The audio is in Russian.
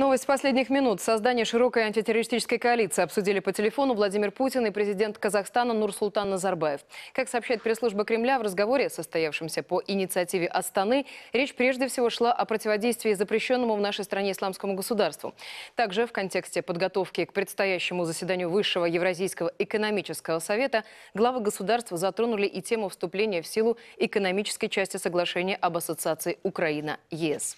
Новость последних минут. Создание широкой антитеррористической коалиции обсудили по телефону Владимир Путин и президент Казахстана Нурсултан Назарбаев. Как сообщает пресс-служба Кремля, в разговоре, состоявшемся по инициативе Астаны, речь прежде всего шла о противодействии запрещенному в нашей стране исламскому государству. Также в контексте подготовки к предстоящему заседанию Высшего Евразийского экономического совета главы государств затронули и тему вступления в силу экономической части соглашения об ассоциации Украина-ЕС.